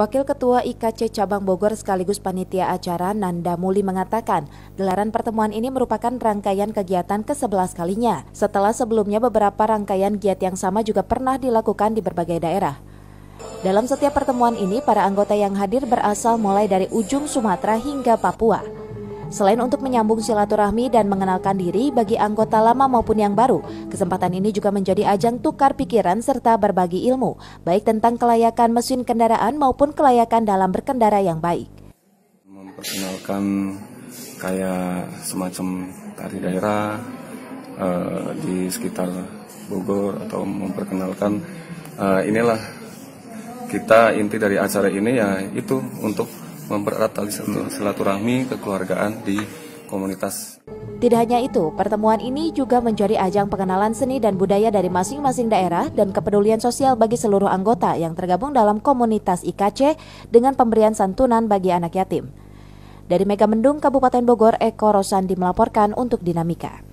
Wakil Ketua IKC Cabang Bogor sekaligus panitia acara Nanda Muli mengatakan, gelaran pertemuan ini merupakan rangkaian kegiatan ke-11 kalinya, setelah sebelumnya beberapa rangkaian giat yang sama juga pernah dilakukan di berbagai daerah. Dalam setiap pertemuan ini, para anggota yang hadir berasal mulai dari ujung Sumatera hingga Papua. Selain untuk menyambung silaturahmi dan mengenalkan diri bagi anggota lama maupun yang baru, kesempatan ini juga menjadi ajang tukar pikiran serta berbagi ilmu, baik tentang kelayakan mesin kendaraan maupun kelayakan dalam berkendara yang baik. Memperkenalkan kayak semacam tari daerah uh, di sekitar Bogor atau memperkenalkan uh, inilah kita inti dari acara ini ya itu untuk mempererat tali silaturahmi kekeluargaan di komunitas. Tidak hanya itu, pertemuan ini juga menjadi ajang pengenalan seni dan budaya dari masing-masing daerah dan kepedulian sosial bagi seluruh anggota yang tergabung dalam komunitas IKC dengan pemberian santunan bagi anak yatim. Dari Megamendung, Kabupaten Bogor, Eko Rosandi melaporkan untuk Dinamika.